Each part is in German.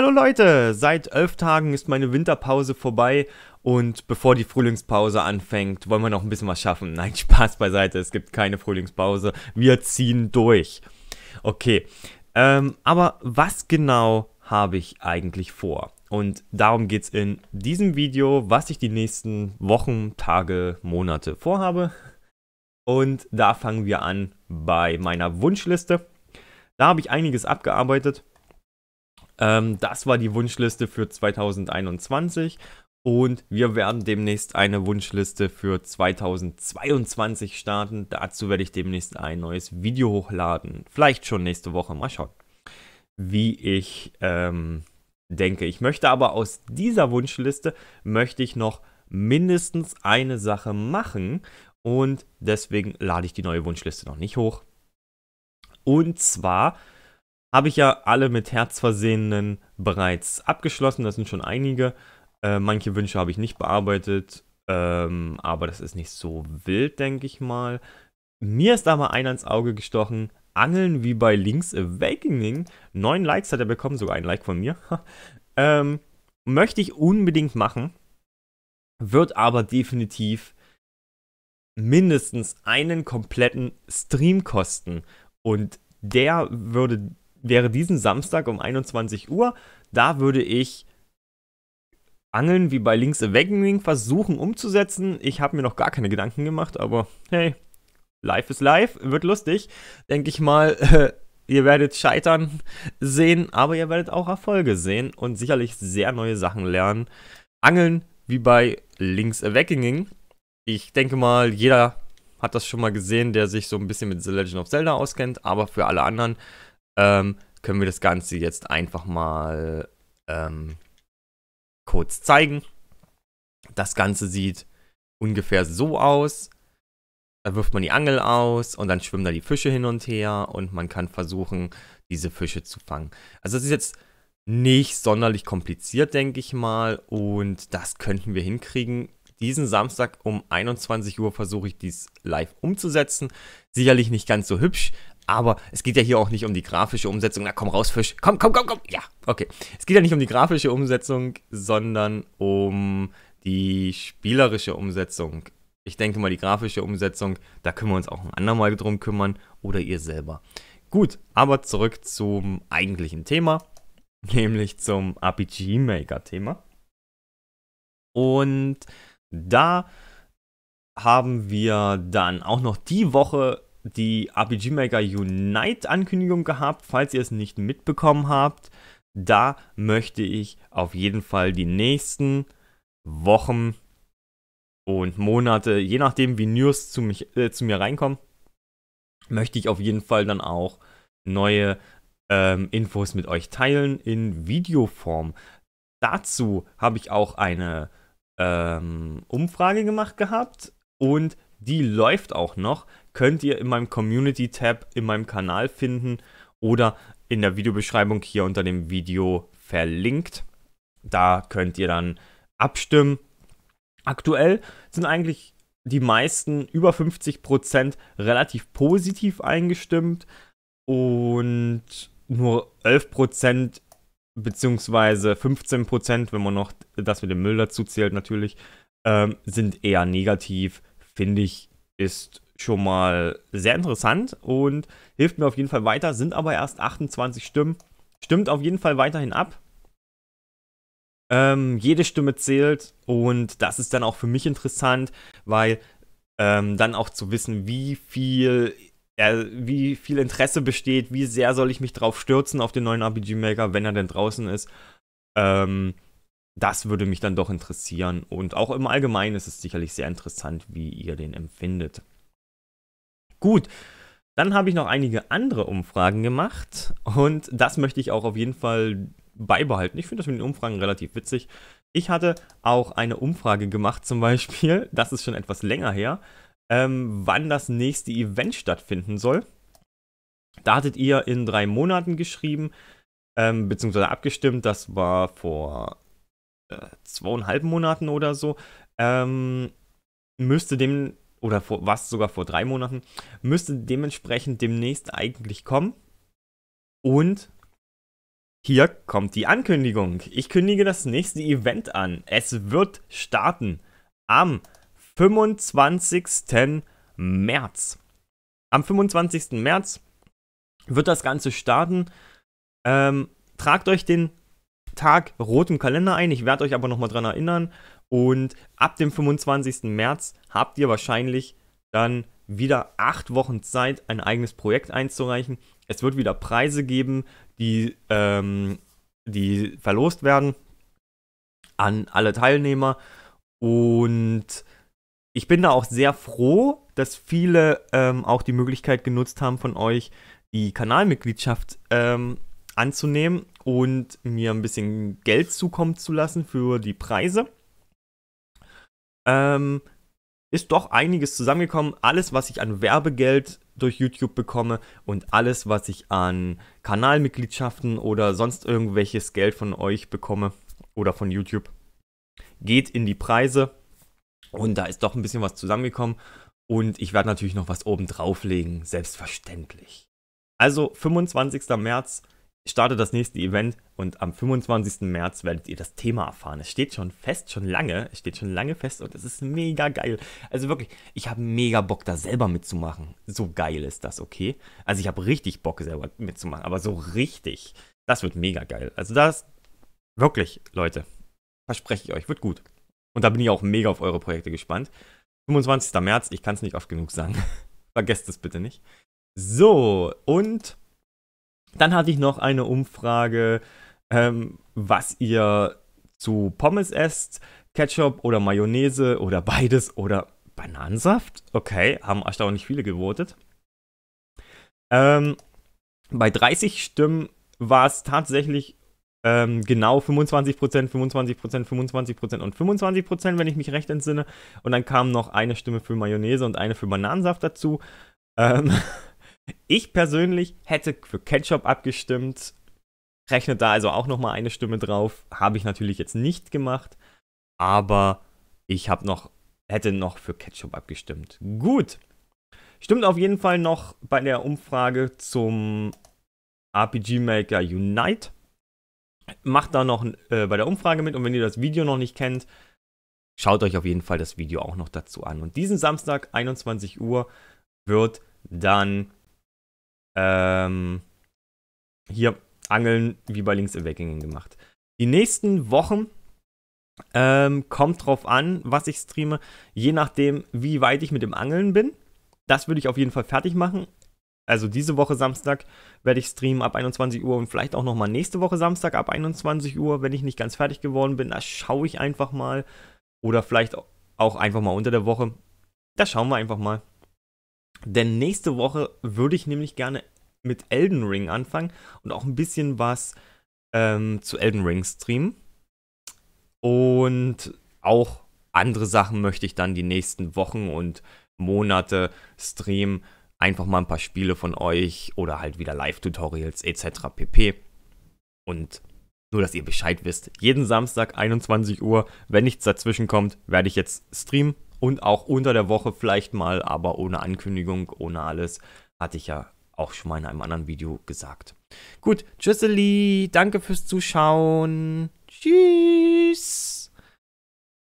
Hallo Leute, seit elf Tagen ist meine Winterpause vorbei und bevor die Frühlingspause anfängt, wollen wir noch ein bisschen was schaffen. Nein, Spaß beiseite, es gibt keine Frühlingspause, wir ziehen durch. Okay, ähm, aber was genau habe ich eigentlich vor? Und darum geht es in diesem Video, was ich die nächsten Wochen, Tage, Monate vorhabe. Und da fangen wir an bei meiner Wunschliste. Da habe ich einiges abgearbeitet ähm, das war die Wunschliste für 2021 und wir werden demnächst eine Wunschliste für 2022 starten. Dazu werde ich demnächst ein neues Video hochladen. Vielleicht schon nächste Woche. Mal schauen, wie ich ähm, denke. Ich möchte aber aus dieser Wunschliste möchte ich noch mindestens eine Sache machen. Und deswegen lade ich die neue Wunschliste noch nicht hoch. Und zwar habe ich ja alle mit Herzversehenen bereits abgeschlossen. Das sind schon einige. Äh, manche Wünsche habe ich nicht bearbeitet, ähm, aber das ist nicht so wild, denke ich mal. Mir ist aber einer ins Auge gestochen. Angeln wie bei Link's Awakening. Neun Likes hat er bekommen, sogar ein Like von mir. ähm, möchte ich unbedingt machen. Wird aber definitiv mindestens einen kompletten Stream kosten. Und der würde wäre diesen Samstag um 21 Uhr. Da würde ich Angeln wie bei Links Awakening versuchen umzusetzen. Ich habe mir noch gar keine Gedanken gemacht, aber hey, life is life, wird lustig. Denke ich mal, ihr werdet Scheitern sehen, aber ihr werdet auch Erfolge sehen und sicherlich sehr neue Sachen lernen. Angeln wie bei Links Awakening. Ich denke mal, jeder hat das schon mal gesehen, der sich so ein bisschen mit The Legend of Zelda auskennt, aber für alle anderen ähm, können wir das Ganze jetzt einfach mal ähm, kurz zeigen. Das Ganze sieht ungefähr so aus. Da wirft man die Angel aus und dann schwimmen da die Fische hin und her und man kann versuchen, diese Fische zu fangen. Also das ist jetzt nicht sonderlich kompliziert, denke ich mal. Und das könnten wir hinkriegen. Diesen Samstag um 21 Uhr versuche ich dies live umzusetzen. Sicherlich nicht ganz so hübsch, aber es geht ja hier auch nicht um die grafische Umsetzung. Na komm raus, Fisch. Komm, komm, komm, komm. Ja, okay. Es geht ja nicht um die grafische Umsetzung, sondern um die spielerische Umsetzung. Ich denke mal, die grafische Umsetzung, da können wir uns auch ein andermal drum kümmern oder ihr selber. Gut, aber zurück zum eigentlichen Thema, nämlich zum RPG Maker Thema. Und da haben wir dann auch noch die Woche die RPG Maker Unite Ankündigung gehabt, falls ihr es nicht mitbekommen habt. Da möchte ich auf jeden Fall die nächsten Wochen und Monate, je nachdem wie News zu, mich, äh, zu mir reinkommen, möchte ich auf jeden Fall dann auch neue ähm, Infos mit euch teilen in Videoform. Dazu habe ich auch eine ähm, Umfrage gemacht gehabt und die läuft auch noch, könnt ihr in meinem Community-Tab in meinem Kanal finden oder in der Videobeschreibung hier unter dem Video verlinkt. Da könnt ihr dann abstimmen. Aktuell sind eigentlich die meisten über 50% relativ positiv eingestimmt und nur 11% bzw. 15%, wenn man noch das mit dem Müll dazu zählt natürlich, ähm, sind eher negativ finde ich, ist schon mal sehr interessant und hilft mir auf jeden Fall weiter. Sind aber erst 28 Stimmen. Stimmt auf jeden Fall weiterhin ab. Ähm, jede Stimme zählt und das ist dann auch für mich interessant, weil ähm, dann auch zu wissen, wie viel, äh, wie viel Interesse besteht, wie sehr soll ich mich drauf stürzen auf den neuen RPG Maker, wenn er denn draußen ist. Ähm, das würde mich dann doch interessieren. Und auch im Allgemeinen ist es sicherlich sehr interessant, wie ihr den empfindet. Gut, dann habe ich noch einige andere Umfragen gemacht und das möchte ich auch auf jeden Fall beibehalten. Ich finde das mit den Umfragen relativ witzig. Ich hatte auch eine Umfrage gemacht zum Beispiel, das ist schon etwas länger her, ähm, wann das nächste Event stattfinden soll. Da hattet ihr in drei Monaten geschrieben, ähm, beziehungsweise abgestimmt, das war vor äh, zweieinhalb Monaten oder so, ähm, müsste dem, oder vor, was sogar vor drei Monaten, müsste dementsprechend demnächst eigentlich kommen. Und hier kommt die Ankündigung. Ich kündige das nächste Event an. Es wird starten am 25. März. Am 25. März wird das Ganze starten. Ähm, tragt euch den Tag rot im Kalender ein. Ich werde euch aber nochmal dran erinnern. Und ab dem 25. März habt ihr wahrscheinlich dann wieder acht Wochen Zeit, ein eigenes Projekt einzureichen. Es wird wieder Preise geben, die, ähm, die verlost werden an alle Teilnehmer. Und ich bin da auch sehr froh, dass viele ähm, auch die Möglichkeit genutzt haben, von euch die Kanalmitgliedschaft ähm, anzunehmen und mir ein bisschen Geld zukommen zu lassen für die Preise. Ähm, ist doch einiges zusammengekommen. Alles, was ich an Werbegeld durch YouTube bekomme und alles, was ich an Kanalmitgliedschaften oder sonst irgendwelches Geld von euch bekomme oder von YouTube, geht in die Preise. Und da ist doch ein bisschen was zusammengekommen. Und ich werde natürlich noch was oben drauflegen, selbstverständlich. Also 25. März ich starte das nächste Event und am 25. März werdet ihr das Thema erfahren. Es steht schon fest, schon lange, es steht schon lange fest und es ist mega geil. Also wirklich, ich habe mega Bock, da selber mitzumachen. So geil ist das, okay? Also ich habe richtig Bock, selber mitzumachen, aber so richtig. Das wird mega geil. Also das, wirklich, Leute, verspreche ich euch, wird gut. Und da bin ich auch mega auf eure Projekte gespannt. 25. März, ich kann es nicht oft genug sagen. Vergesst es bitte nicht. So, und dann hatte ich noch eine Umfrage, ähm, was ihr zu Pommes esst, Ketchup oder Mayonnaise oder beides oder Bananensaft. Okay, haben erstaunlich viele gewotet. Ähm, bei 30 Stimmen war es tatsächlich ähm, genau 25%, 25%, 25% und 25%, wenn ich mich recht entsinne. Und dann kam noch eine Stimme für Mayonnaise und eine für Bananensaft dazu. Ähm, ich persönlich hätte für Ketchup abgestimmt, rechnet da also auch nochmal eine Stimme drauf. Habe ich natürlich jetzt nicht gemacht, aber ich habe noch, hätte noch für Ketchup abgestimmt. Gut. Stimmt auf jeden Fall noch bei der Umfrage zum RPG Maker Unite. Macht da noch äh, bei der Umfrage mit und wenn ihr das Video noch nicht kennt, schaut euch auf jeden Fall das Video auch noch dazu an. Und diesen Samstag, 21 Uhr, wird dann ähm, hier Angeln wie bei Links Awakening gemacht. Die nächsten Wochen ähm, kommt drauf an, was ich streame, je nachdem, wie weit ich mit dem Angeln bin. Das würde ich auf jeden Fall fertig machen. Also diese Woche Samstag werde ich streamen ab 21 Uhr und vielleicht auch nochmal nächste Woche Samstag ab 21 Uhr, wenn ich nicht ganz fertig geworden bin. Da schaue ich einfach mal. Oder vielleicht auch einfach mal unter der Woche. Da schauen wir einfach mal. Denn nächste Woche würde ich nämlich gerne mit Elden Ring anfangen und auch ein bisschen was ähm, zu Elden Ring streamen. Und auch andere Sachen möchte ich dann die nächsten Wochen und Monate streamen. Einfach mal ein paar Spiele von euch oder halt wieder Live-Tutorials etc. pp. Und nur, dass ihr Bescheid wisst, jeden Samstag 21 Uhr, wenn nichts dazwischen kommt, werde ich jetzt streamen und auch unter der Woche vielleicht mal, aber ohne Ankündigung, ohne alles, hatte ich ja auch schon mal in einem anderen Video gesagt. Gut, tschüsseli, danke fürs Zuschauen. Tschüss.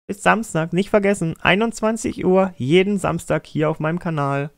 Bis Samstag, nicht vergessen, 21 Uhr, jeden Samstag hier auf meinem Kanal.